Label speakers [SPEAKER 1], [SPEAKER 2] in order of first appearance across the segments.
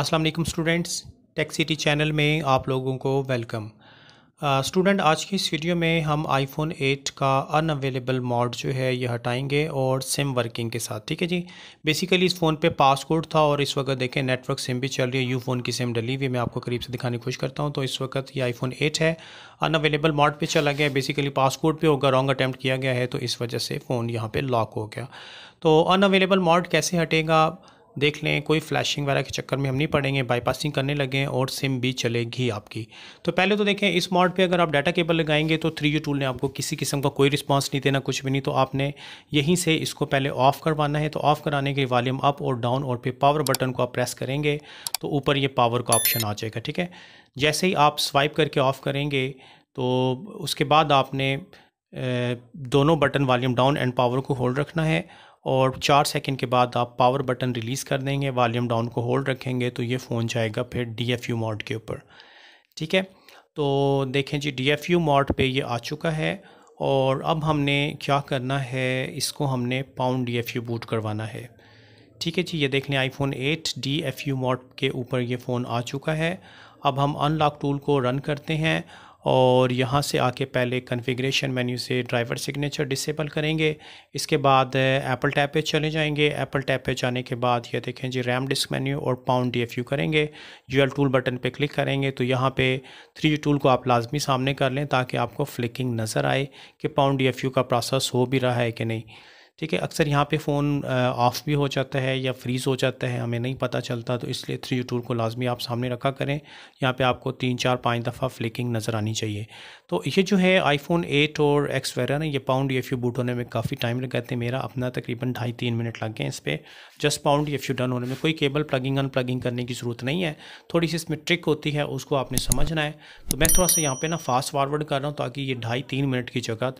[SPEAKER 1] अस्सलाम वालेकुम students tech city channel में आप लोगों को वेलकम स्टूडेंट uh, आज की इस वीडियो में हम आईफोन 8 का अन अवेलेबल मॉड जो है ये हटाएंगे और सिम वर्किंग के साथ ठीक है जी बेसिकली इस फ़ोन पे पासकोड था और इस वक्त देखें नेटवर्क सिम भी चल रही है यू फ़ोन की सिम डली हुई मैं आपको करीब से दिखाने की कोशिश करता हूँ तो इस वक्त ये आईफोन 8 है अन अवेलेबल मॉड पर चला गया बेसिकली पासकोड पर होगा रॉन्ग अटैम्प्ट किया गया है तो इस वजह से फ़ोन यहाँ पर लॉक हो गया तो अन अवेलेबल मॉड कैसे हटेगा देख लें कोई फ्लैशिंग वगैरह के चक्कर में हम नहीं पड़ेंगे बाईपासिंग करने लगें और सिम भी चलेगी आपकी तो पहले तो देखें इस मॉड पे अगर आप डाटा केबल लगाएंगे तो थ्री टूल ने आपको किसी किस्म का कोई रिस्पांस नहीं देना कुछ भी नहीं तो आपने यहीं से इसको पहले ऑफ़ करवाना है तो ऑफ़ कराने के वॉल्यूम अप और डाउन और फिर पावर बटन को आप प्रेस करेंगे तो ऊपर ये पावर का ऑप्शन आ जाएगा ठीक है जैसे ही आप स्वाइप करके ऑफ़ करेंगे तो उसके बाद आपने दोनों button volume down and power को होल्ड रखना है और चार सेकंड के बाद आप पावर बटन रिलीज़ कर देंगे वॉल्यूम डाउन को होल्ड रखेंगे तो ये फ़ोन जाएगा फिर डी एफ यू मोड के ऊपर ठीक है तो देखें जी डी एफ यू मोड पर ये आ चुका है और अब हमने क्या करना है इसको हमने pwned D F U boot करवाना है ठीक है जी ये देख लें phone at D F U mode के ऊपर ये फ़ोन आ चुका है अब हम अनलॉक टूल को रन करते हैं और यहाँ से आके पहले कन्फिग्रेशन मेन्यू से ड्राइवर सिग्नेचर डिसेबल करेंगे इसके बाद एप्पल टैब पे चले जाएंगे एप्पल टैब पे जाने के बाद ये देखें जी रैम डिस्क मेन्यू और पाउंड डीएफयू करेंगे यूएल टूल बटन पे क्लिक करेंगे तो यहाँ पे थ्री टूल को आप लाजमी सामने कर लें ताकि आपको फ्लिकिंग नज़र आए कि पाउंड डी का प्रोसेस हो भी रहा है कि नहीं ठीक है अक्सर यहाँ पे फ़ोन ऑफ़ भी हो जाता है या फ्रीज़ हो जाता है हमें नहीं पता चलता तो इसलिए थ्री टूल को लाजमी आप सामने रखा करें यहाँ पे आपको तीन चार पाँच दफ़ा फ्लिकिंग नज़र आनी चाहिए तो ये जो है आईफोन एट और एक्स वगैरह ना ये पाउंड या फ्यू बूट होने में काफ़ी टाइम लगाते हैं मेरा अपना तकरीबन ढाई तीन मिनट लग गए इस पर जस्ट पाउंड या फ्यू डन होने में कोई केबल प्लगिंग अन प्लगिंग करने की ज़रूरत नहीं है थोड़ी सी इसमें ट्रिक होती है उसको आपने समझना है तो मैं थोड़ा सा यहाँ पर ना फास्ट फारवर्ड कर रहा हूँ ताकि ये ढाई तीन मिनट की जगह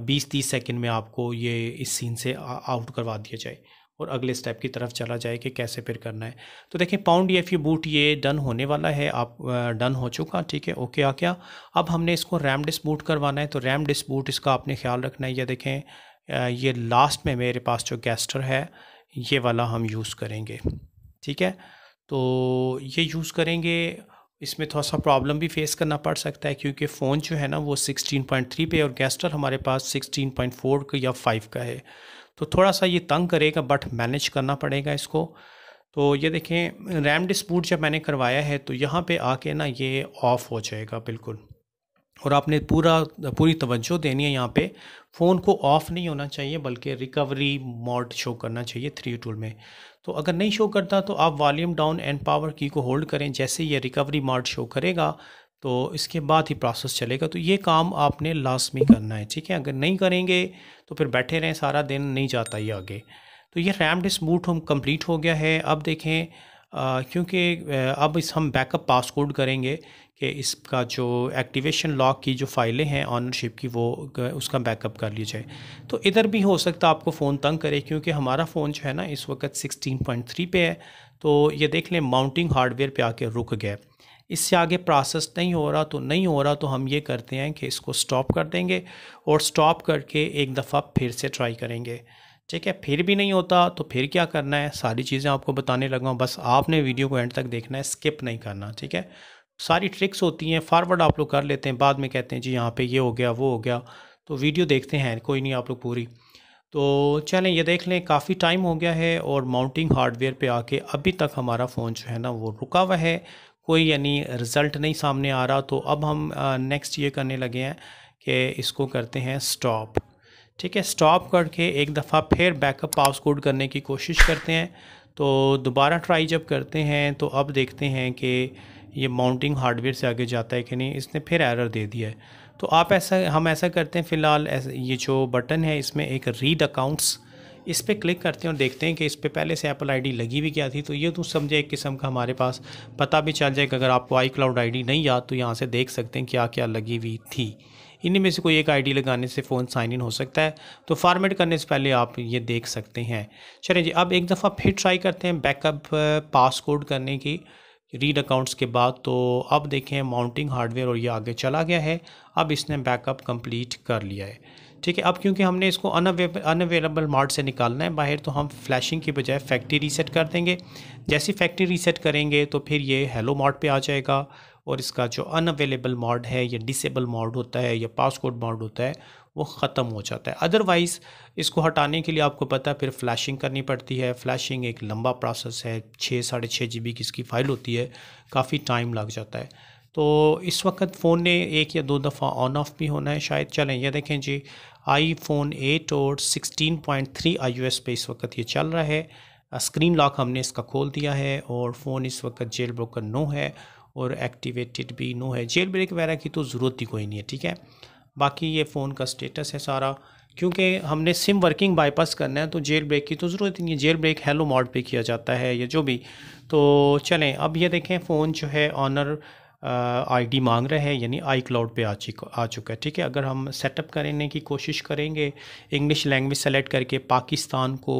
[SPEAKER 1] बीस तीस सेकेंड में आपको ये इस सीन से आउट करवा दिया जाए और अगले स्टेप की तरफ चला जाए कि कैसे फिर करना है तो देखें पाउंड या एफ यू बूट ये डन होने वाला है आप डन हो चुका ठीक है ओके आ क्या अब हमने इसको रैम डिस बूट करवाना है तो रैम डिस बूट इसका आपने ख्याल रखना है या देखें ये लास्ट में मेरे पास जो गैस्टर है ये वाला हम यूज़ करेंगे ठीक है तो ये यूज़ करेंगे इसमें थोड़ा सा प्रॉब्लम भी फेस करना पड़ सकता है क्योंकि फ़ोन जो है ना वो 16.3 पे और गैस्टर हमारे पास 16.4 का या 5 का है तो थोड़ा सा ये तंग करेगा बट मैनेज करना पड़ेगा इसको तो ये देखें रैम डिस्पूट जब मैंने करवाया है तो यहाँ पे आके ना ये ऑफ़ हो जाएगा बिल्कुल और आपने पूरा पूरी तवज्जो देनी है यहाँ पे फ़ोन को ऑफ़ नहीं होना चाहिए बल्कि रिकवरी मोड शो करना चाहिए थ्री टूल में तो अगर नहीं शो करता तो आप volume down and power key को होल्ड करें जैसे ये रिकवरी मार्ट शो करेगा तो इसके बाद ही प्रोसेस चलेगा तो ये काम आपने लास्ट में करना है ठीक है अगर नहीं करेंगे तो फिर बैठे रहें सारा दिन नहीं जाता ये आगे तो ये रैम्ड बूट होम कम्प्लीट हो गया है अब देखें क्योंकि अब इस हम बैकअप पासकोड करेंगे कि इसका जो एक्टिवेशन लॉक की जो फाइलें हैं ऑनरशिप की वो उसका बैकअप कर लिया जाए तो इधर भी हो सकता है आपको फ़ोन तंग करे क्योंकि हमारा फ़ोन जो है ना इस वक्त 16.3 पे है तो ये देख लें माउंटिंग हार्डवेयर पे आके रुक गया इससे आगे प्रोसेस नहीं हो रहा तो नहीं हो रहा तो हम ये करते हैं कि इसको स्टॉप कर देंगे और स्टॉप करके एक दफ़ा फिर से ट्राई करेंगे ठीक है फिर भी नहीं होता तो फिर क्या करना है सारी चीज़ें आपको बताने लगा बस आपने वीडियो को एंड तक देखना है स्किप नहीं करना ठीक है सारी ट्रिक्स होती हैं फारवर्ड आप लोग कर लेते हैं बाद में कहते हैं जी यहाँ पे ये हो गया वो हो गया तो वीडियो देखते हैं कोई नहीं आप लोग पूरी तो चलें ये देख लें काफ़ी टाइम हो गया है और माउंटिंग हार्डवेयर पे आके अभी तक हमारा फ़ोन जो है ना वो रुका हुआ है कोई यानी रिज़ल्ट नहीं सामने आ रहा तो अब हम नेक्स्ट ये करने लगे हैं कि इसको करते हैं स्टॉप ठीक है स्टॉप करके एक दफ़ा फिर बैकअप पास कोड करने की कोशिश करते हैं तो दोबारा ट्राई जब करते हैं तो अब देखते हैं कि ये माउंटिंग हार्डवेयर से आगे जाता है कि नहीं इसने फिर एरर दे दिया है तो आप ऐसा हम ऐसा करते हैं फ़िलहाल ये जो बटन है इसमें एक रीड अकाउंट्स इस पर क्लिक करते हैं और देखते हैं कि इस पर पहले से एप्पल आईडी लगी हुई क्या थी तो ये तो समझे एक किस्म का हमारे पास पता भी चल जाएगा अगर आपको आई क्लाउड आई नहीं याद तो यहाँ से देख सकते हैं क्या क्या लगी हुई थी इन्हीं में से कोई एक आईडी लगाने से फ़ोन साइन इन हो सकता है तो फॉर्मेट करने से पहले आप ये देख सकते हैं चलिए जी अब एक दफ़ा फिर ट्राई करते हैं बैकअप पासकोड करने की रीड अकाउंट्स के बाद तो अब देखें माउंटिंग हार्डवेयर और ये आगे चला गया है अब इसने बैकअप कंप्लीट कर लिया है ठीक है अब क्योंकि हमने इसको अनअवेलेबल मार्ट से निकालना है बाहर तो हम फ्लैशिंग की बजाय फैक्ट्री रीसेट कर देंगे जैसे फैक्ट्री रीसेट करेंगे तो फिर ये हेलो मार्ट पर आ जाएगा और इसका जो अनअवेलेबल मॉड है या डिसेबल मॉड होता है या पासकोड मॉड होता है वो ख़त्म हो जाता है अदरवाइज़ इसको हटाने के लिए आपको पता है फिर फ्लैशिंग करनी पड़ती है फ्लैशिंग एक लंबा प्रोसेस है छः साढ़े छः जी बी की इसकी फ़ाइल होती है काफ़ी टाइम लग जाता है तो इस वक्त फ़ोन ने एक या दो दफ़ा ऑन ऑफ भी होना है शायद चलें यह देखें जी आई फोन एट और sixteen point three iOS पे इस वक्त ये चल रहा है स्क्रीन लॉक हमने इसका खोल दिया है और फ़ोन इस वक्त जेल ब्रोकर नो है और एक्टिवेटेड भी नो है जेल ब्रेक वगैरह की तो ज़रूरत ही कोई नहीं है ठीक है बाकी ये फ़ोन का स्टेटस है सारा क्योंकि हमने सिम वर्किंग बाईपास करना है तो जेल ब्रेक की तो ज़रूरत नहीं है जेल ब्रेक हेलो मॉड पे किया जाता है या जो भी तो चलें अब ये देखें फ़ोन जो है ऑनर आईडी मांग रहे हैं यानी आई क्लाउड पर आ चुका आ चुका है ठीक है अगर हम सेटअप करने की कोशिश करेंगे इंग्लिश लैंग्वेज सेलेक्ट करके पाकिस्तान को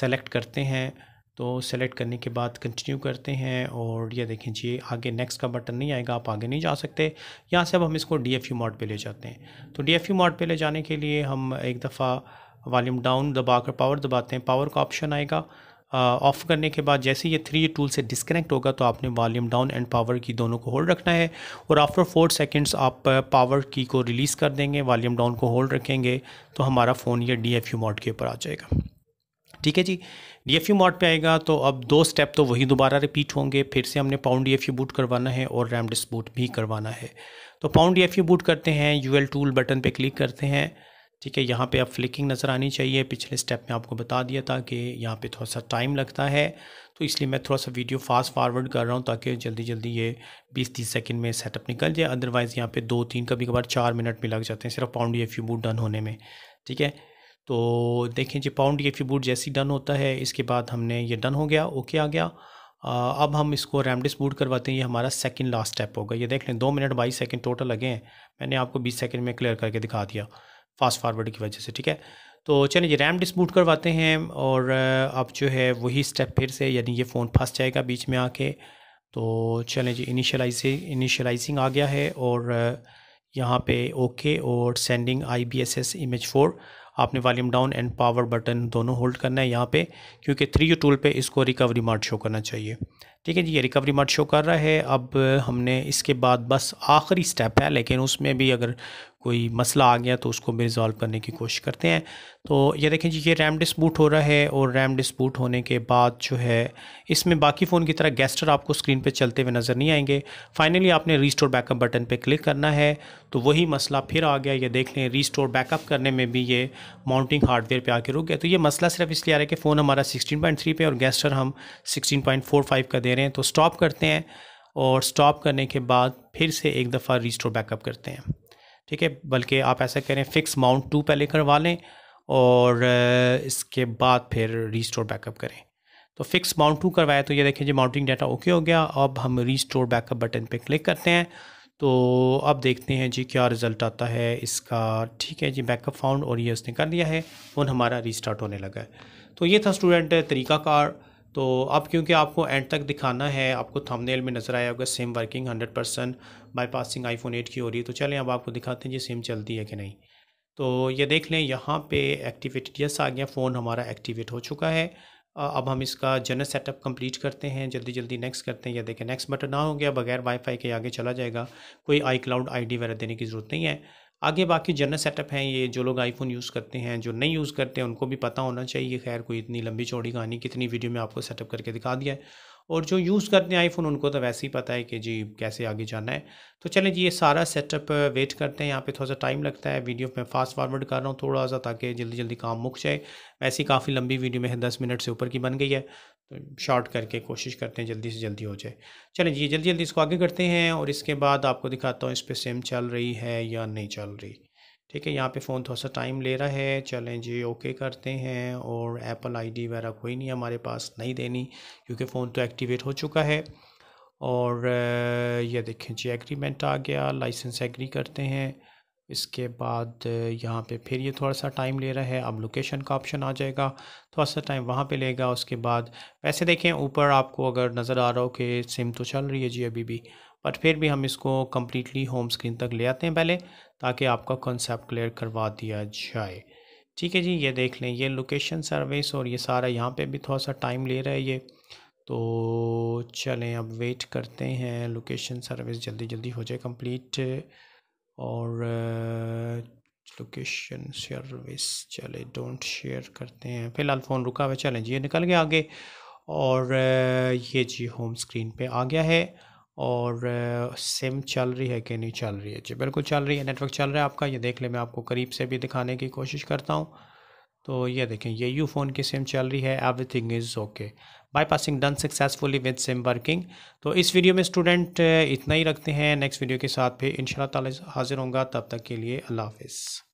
[SPEAKER 1] सेलेक्ट करते हैं तो सेलेक्ट करने के बाद कंटिन्यू करते हैं और ये देखें जी आगे नेक्स्ट का बटन नहीं आएगा आप आगे नहीं जा सकते यहाँ से अब हम इसको डी एफ यू मॉड पर ले जाते हैं तो डी एफ यू मॉड पर ले जाने के लिए हम एक दफ़ा वॉल्यूम डाउन दबा कर पावर दबाते हैं पावर का ऑप्शन आएगा ऑफ़ करने के बाद जैसे ये थ्री टूल से डिस्कनेक्ट होगा तो आपने वॉल्यूम डाउन एंड पावर की दोनों को होल्ड रखना है और आफ्टर फोर सेकंड्स आप पावर की को रिलीज़ कर देंगे वॉल्यूम डाउन को होल्ड रखेंगे तो हमारा फ़ोन ये डी एफ यू मोड के ऊपर आ जाएगा ठीक है जी डी एफ यू मॉड पर आएगा तो अब दो स्टेप तो वही दोबारा रिपीट होंगे फिर से हमने pwned D F U boot करवाना है और रैम डिस्क बूट भी करवाना है तो pwned D F U boot करते हैं यू एल टूल बटन पे क्लिक करते हैं ठीक है यहाँ पे अब फ्लिकिंग नज़र आनी चाहिए पिछले स्टेप में आपको बता दिया था कि यहाँ पे थोड़ा सा टाइम लगता है तो इसलिए मैं थोड़ा सा वीडियो फास्ट फॉरवर्ड कर रहा हूँ ताकि जल्दी जल्दी ये 20-30 सेकंड में सेटअप निकल जाए अदरवाइज़ यहाँ पे दो तीन कभी कभार चार मिनट भी लग जाते हैं सिर्फ pwned F U boot done होने में ठीक है तो देखें जी पाउंड ये फिबूट जैसी डन होता है इसके बाद हमने ये डन हो गया ओके आ गया आ, अब हम इसको रैमडिस बूट करवाते हैं ये हमारा सेकंड लास्ट स्टेप होगा ये देख लें दो मिनट बाईस सेकंड टोटल लगे हैं मैंने आपको बीस सेकंड में क्लियर करके दिखा दिया फास्ट फॉरवर्ड की वजह से ठीक है तो चलिए जी रैम डिसबूट करवाते हैं और अब जो है वही स्टेप फिर से यानी ये फ़ोन फंस जाएगा बीच में आके तो चलें जी इनिशलाइजिंग इनिशलाइजिंग आ गया है और यहाँ पे ओके और sending I B S S image for आपने volume down and power button दोनों होल्ड करना है यहाँ पे क्योंकि थ्री यू टूल पे इसको रिकवरी मार्ट शो करना चाहिए ठीक है जी ये रिकवरी मार्ट शो कर रहा है अब हमने इसके बाद बस आखिरी स्टेप है लेकिन उसमें भी अगर कोई मसला आ गया तो उसको भी रिज़ॉल्व करने की कोशिश करते हैं तो ये देखें जी ये रैम डिस्पूट हो रहा है और रैम डिस्पूट होने के बाद जो है इसमें बाकी फ़ोन की तरह गेस्टर आपको स्क्रीन पे चलते हुए नज़र नहीं आएंगे फाइनली आपने रीस्टोर बैकअप बटन पे क्लिक करना है तो वही मसला फिर आ गया ये देख लें स्टोर बैकअप करने में भी ये माउंटिंग हार्डवेयर पर आके रुक गया तो ये मसला सिर्फ इसलिए आ रहा है कि फ़ोन हमारा सिक्सटीन पॉइंट थ्री पे और गेस्टर हम सिक्सटीन पॉइंट फोर फाइव का दे रहे हैं तो स्टॉप करते हैं और स्टॉप करने के बाद फिर से एक दफ़ा रीस्टोर बैकअप करते हैं ठीक है बल्कि आप ऐसा करें फिक्स माउंट टू पहले करवा लें और इसके बाद फिर रीस्टोर बैकअप करें तो फिक्स माउंट टू करवाया तो ये देखें जी माउंटिंग डाटा ओके हो गया अब हम रीस्टोर बैकअप बटन पे क्लिक करते हैं तो अब देखते हैं जी क्या रिज़ल्ट आता है इसका ठीक है जी बैकअप फाउंड और ये उसने कर लिया है फ़ोन हमारा रीस्टार्ट होने लगा है तो ये था स्टूडेंट तरीका कार तो अब क्योंकि आपको एंड तक दिखाना है आपको थंबनेल में नज़र आया होगा SIM working hundred percent bypassing iPhone 8 की हो रही है तो चलें अब आपको दिखाते हैं जी सिम चलती है कि नहीं तो ये देख लें यहाँ पे एक्टिवेटेड यस आ गया फ़ोन हमारा एक्टिवेट हो चुका है अब हम इसका जनरल सेटअप कंप्लीट करते हैं जल्दी जल्दी नेक्स्ट करते हैं या देखें नेक्स्ट बटन ना हो गया बगैर वाईफाई के आगे चला जाएगा कोई आई क्लाउड आई वगैरह देने की ज़रूरत नहीं है आगे बाकी जनरल सेटअप हैं ये जो लोग आईफोन यूज़ करते हैं जो नहीं यूज़ करते हैं उनको भी पता होना चाहिए खैर कोई इतनी लंबी चौड़ी कहानी कितनी वीडियो में आपको सेटअप करके दिखा दिया है और जो यूज़ करते हैं आईफोन उनको तो वैसे ही पता है कि जी कैसे आगे जाना है तो चलें जी ये सारा सेटअप वेट करते हैं यहाँ पे थोड़ा सा टाइम लगता है वीडियो मैं फास्ट फॉरवर्ड कर रहा हूँ थोड़ा सा ताकि जल्दी जल्दी काम मुक जाए वैसे ही काफ़ी लंबी वीडियो में दस मिनट से ऊपर की बन गई है तो शॉर्ट करके कोशिश करते हैं जल्दी से जल्दी हो जाए चलें जी जल्दी जल्दी इसको आगे करते हैं और इसके बाद आपको दिखाता हूँ इस पर सिम चल रही है या नहीं चल रही ठीक है यहाँ पे फ़ोन थोड़ा सा टाइम ले रहा है चलें जी ओके करते हैं और एप्पल आईडी वगैरह कोई नहीं हमारे पास नहीं देनी क्योंकि फ़ोन तो एक्टिवेट हो चुका है और ये देखें जी एग्रीमेंट आ गया लाइसेंस एग्री करते हैं इसके बाद यहाँ पे फिर ये थोड़ा सा टाइम ले रहा है अब लोकेशन का ऑप्शन आ जाएगा थोड़ा सा टाइम वहाँ पे लेगा उसके बाद वैसे देखें ऊपर आपको अगर नज़र आ रहा हो कि सिम तो चल रही है जी अभी भी बट फिर भी हम इसको कम्प्लीटली होम स्क्रीन तक ले आते हैं पहले ताकि आपका कॉन्सेप्ट क्लियर करवा दिया जाए ठीक है जी ये देख लें ये लोकेशन सर्विस और ये सारा यहाँ पे भी थोड़ा सा टाइम ले रहा है ये तो चलें अब वेट करते हैं लोकेशन सर्विस जल्दी जल्दी हो जाए कंप्लीट और लोकेशन सर्विस चले डोंट शेयर करते हैं फ़िलहाल फ़ोन रुका हुआ चलें जी ये निकल गया आगे और ये जी होम स्क्रीन पे आ गया है और सिम चल रही है कि नहीं चल रही है जी बिल्कुल चल रही है नेटवर्क चल रहा है आपका ये देख ले मैं आपको करीब से भी दिखाने की कोशिश करता हूँ तो ये देखें ये यू फ़ोन की सिम चल रही है everything is okay bypassing done successfully with SIM working तो इस वीडियो में स्टूडेंट इतना ही रखते हैं नेक्स्ट वीडियो के साथ फिर इन ताला हाज़िर होंगे तब तक के लिए अल्लाह हाफिज़